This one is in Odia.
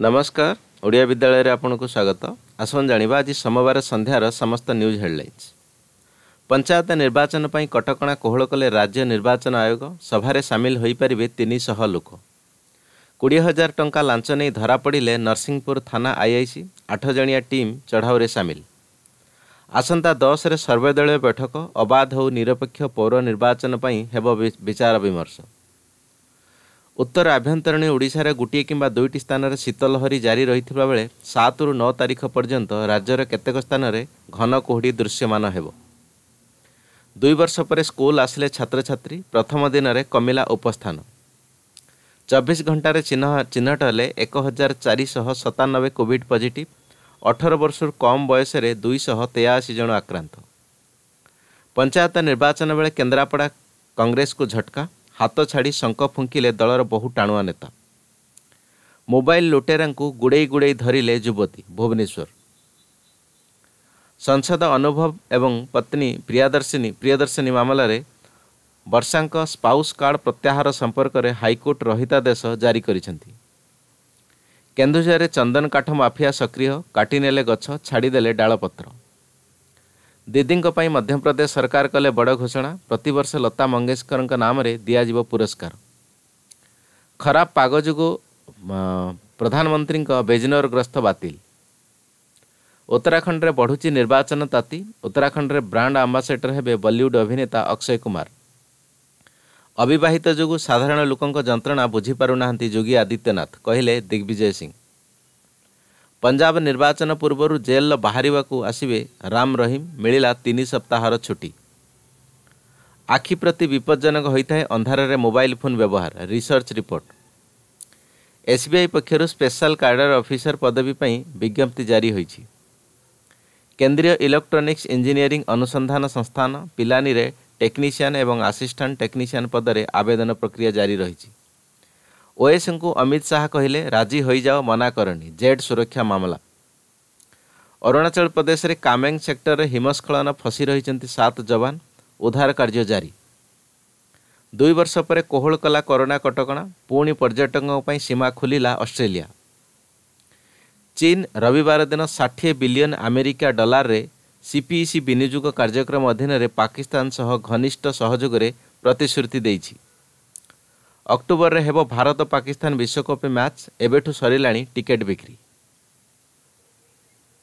ନମସ୍କାର ଓଡ଼ିଆ ବିଦ୍ୟାଳୟରେ ଆପଣଙ୍କୁ ସ୍ୱାଗତ ଆସନ୍ତୁ ଜାଣିବା ଆଜି ସୋମବାର ସନ୍ଧ୍ୟାର ସମସ୍ତ ନ୍ୟୁଜ୍ ହେଡ଼ଲାଇନ୍ସ ପଞ୍ଚାୟତ ନିର୍ବାଚନ ପାଇଁ କଟକଣା କୋହଳ କଲେ ରାଜ୍ୟ ନିର୍ବାଚନ ଆୟୋଗ ସଭାରେ ସାମିଲ ହୋଇପାରିବେ ତିନିଶହ ଲୋକ କୋଡ଼ିଏ ହଜାର ଟଙ୍କା ଲାଞ୍ଚ ନେଇ ଧରାପଡ଼ିଲେ ନରସିଂହପୁର ଥାନା ଆଇଆଇସି ଆଠ ଜଣିଆ ଟିମ୍ ଚଢ଼ାଉରେ ସାମିଲ ଆସନ୍ତା ଦଶରେ ସର୍ବଦଳୀୟ ବୈଠକ ଅବାଧ ଓ ନିରପେକ୍ଷ ପୌର ନିର୍ବାଚନ ପାଇଁ ହେବ ବିଚାର ବିମର୍ଶ ଉତ୍ତର ଆଭ୍ୟନ୍ତରୀଣ ଓଡ଼ିଶାରେ ଗୋଟିଏ କିମ୍ବା ଦୁଇଟି ସ୍ଥାନରେ ଶୀତଲହରୀ ଜାରି ରହିଥିବା ବେଳେ ସାତରୁ ନଅ ତାରିଖ ପର୍ଯ୍ୟନ୍ତ ରାଜ୍ୟର କେତେକ ସ୍ଥାନରେ ଘନ କୁହୁଡ଼ି ଦୃଶ୍ୟମାନ ହେବ ଦୁଇ ବର୍ଷ ପରେ ସ୍କୁଲ ଆସିଲେ ଛାତ୍ରଛାତ୍ରୀ ପ୍ରଥମ ଦିନରେ କମିଲା ଉପସ୍ଥାନ ଚବିଶ ଘଣ୍ଟାରେ ଚିହ୍ନ ଚିହ୍ନଟ ହେଲେ ଏକ ହଜାର ଚାରିଶହ ସତାନବେ କୋଭିଡ଼ ପଜିଟିଭ୍ ଅଠର ବର୍ଷରୁ କମ୍ ବୟସରେ ଦୁଇଶହ ତେୟାଅଶୀ ଜଣ ଆକ୍ରାନ୍ତ ପଞ୍ଚାୟତ ନିର୍ବାଚନ ବେଳେ କେନ୍ଦ୍ରାପଡ଼ା କଂଗ୍ରେସକୁ ଝଟକା ହାତ ଛାଡ଼ି ଶଙ୍ଖ ଫୁଙ୍କିଲେ ଦଳର ବହୁ ଟାଣୁଆ ନେତା ମୋବାଇଲ ଲୁଟେରାଙ୍କୁ ଗୁଡ଼େଇ ଗୁଡ଼େଇ ଧରିଲେ ଯୁବତୀ ଭୁବନେଶ୍ୱର ସଂସଦ ଅନୁଭବ ଏବଂ ପତ୍ନୀ ପ୍ରିୟଦର୍ଶିନୀ ପ୍ରିୟଦର୍ଶିନୀ ମାମଲାରେ ବର୍ଷାଙ୍କ ସ୍ପାଉସ୍ କାର୍ଡ଼ ପ୍ରତ୍ୟାହାର ସମ୍ପର୍କରେ ହାଇକୋର୍ଟ ରହିତାଦେଶ ଜାରି କରିଛନ୍ତି କେନ୍ଦୁଝରରେ ଚନ୍ଦନକାଠ ମାଫିଆ ସକ୍ରିୟ କାଟିନେଲେ ଗଛ ଛାଡ଼ିଦେଲେ ଡାଳପତ୍ର ଦିଦିଙ୍କ ପାଇଁ ମଧ୍ୟପ୍ରଦେଶ ସରକାର କଲେ ବଡ଼ ଘୋଷଣା ପ୍ରତିବର୍ଷ ଲତା ମଙ୍ଗେଶକରଙ୍କ ନାମରେ ଦିଆଯିବ ପୁରସ୍କାର ଖରାପ ପାଗ ଯୋଗୁଁ ପ୍ରଧାନମନ୍ତ୍ରୀଙ୍କ ବେଜନୋର ଗ୍ରସ୍ତ ବାତିଲ ଉତ୍ତରାଖଣ୍ଡରେ ବଢ଼ୁଛି ନିର୍ବାଚନ ତାତି ଉତ୍ତରାଖଣ୍ଡରେ ବ୍ରାଣ୍ଡ ଆମ୍ବାସେଡର ହେବେ ବଲିଉଡ୍ ଅଭିନେତା ଅକ୍ଷୟ କୁମାର ଅବିବାହିତ ଯୋଗୁଁ ସାଧାରଣ ଲୋକଙ୍କ ଯନ୍ତ୍ରଣା ବୁଝିପାରୁନାହାନ୍ତି ଯୋଗୀ ଆଦିତ୍ୟନାଥ କହିଲେ ଦିଗ୍ବିଜୟ ସିଂ ପଞ୍ଜାବ ନିର୍ବାଚନ ପୂର୍ବରୁ ଜେଲ୍ର ବାହାରିବାକୁ ଆସିବେ ରାମ ରହିମ ମିଳିଲା ତିନି ସପ୍ତାହର ଛୁଟି ଆଖି ପ୍ରତି ବିପଦଜନକ ହୋଇଥାଏ ଅନ୍ଧାରରେ ମୋବାଇଲ ଫୋନ୍ ବ୍ୟବହାର ରିସର୍ଚ୍ଚ ରିପୋର୍ଟ ଏସ୍ବିଆଇ ପକ୍ଷରୁ ସ୍ପେଶାଲ୍ କାର୍ଡର ଅଫିସର ପଦବୀ ପାଇଁ ବିଜ୍ଞପ୍ତି ଜାରି ହୋଇଛି କେନ୍ଦ୍ରୀୟ ଇଲେକ୍ଟ୍ରୋନିକ୍ସ ଇଞ୍ଜିନିୟରିଂ ଅନୁସନ୍ଧାନ ସଂସ୍ଥାନ ପିଲାନୀରେ ଟେକ୍ନିସିଆନ୍ ଏବଂ ଆସିଷ୍ଟାଣ୍ଟ ଟେକ୍ନିସିଆନ୍ ପଦରେ ଆବେଦନ ପ୍ରକ୍ରିୟା ଜାରି ରହିଛି ଓଏସ୍ଙ୍କୁ ଅମିତ ଶାହା କହିଲେ ରାଜି ହୋଇଯାଅ ମନା କରନି ଜେଡ୍ ସୁରକ୍ଷା ମାମଲା ଅରୁଣାଚଳ ପ୍ରଦେଶରେ କାମେଙ୍ଗ ସେକ୍ଟରରେ ହିମସ୍ଖଳନ ଫସି ରହିଛନ୍ତି ସାତ ଯବାନ ଉଦ୍ଧାର କାର୍ଯ୍ୟ ଜାରି ଦୁଇ ବର୍ଷ ପରେ କୋହଳ କଲା କରୋନା କଟକଣା ପୁଣି ପର୍ଯ୍ୟଟକଙ୍କ ପାଇଁ ସୀମା ଖୋଲିଲା ଅଷ୍ଟ୍ରେଲିଆ ଚୀନ୍ ରବିବାର ଦିନ ଷାଠିଏ ବିଲିୟନ୍ ଆମେରିକା ଡଲାରରେ ସିପିଇସି ବିନିଯୋଗ କାର୍ଯ୍ୟକ୍ରମ ଅଧୀନରେ ପାକିସ୍ତାନ ସହ ଘନିଷ୍ଠ ସହଯୋଗରେ ପ୍ରତିଶ୍ରୁତି ଦେଇଛି ଅକ୍ଟୋବରରେ ହେବ ଭାରତ ପାକିସ୍ତାନ ବିଶ୍ୱକପ୍ ମ୍ୟାଚ୍ ଏବେଠୁ ସରିଲାଣି ଟିକେଟ୍ ବିକ୍ରି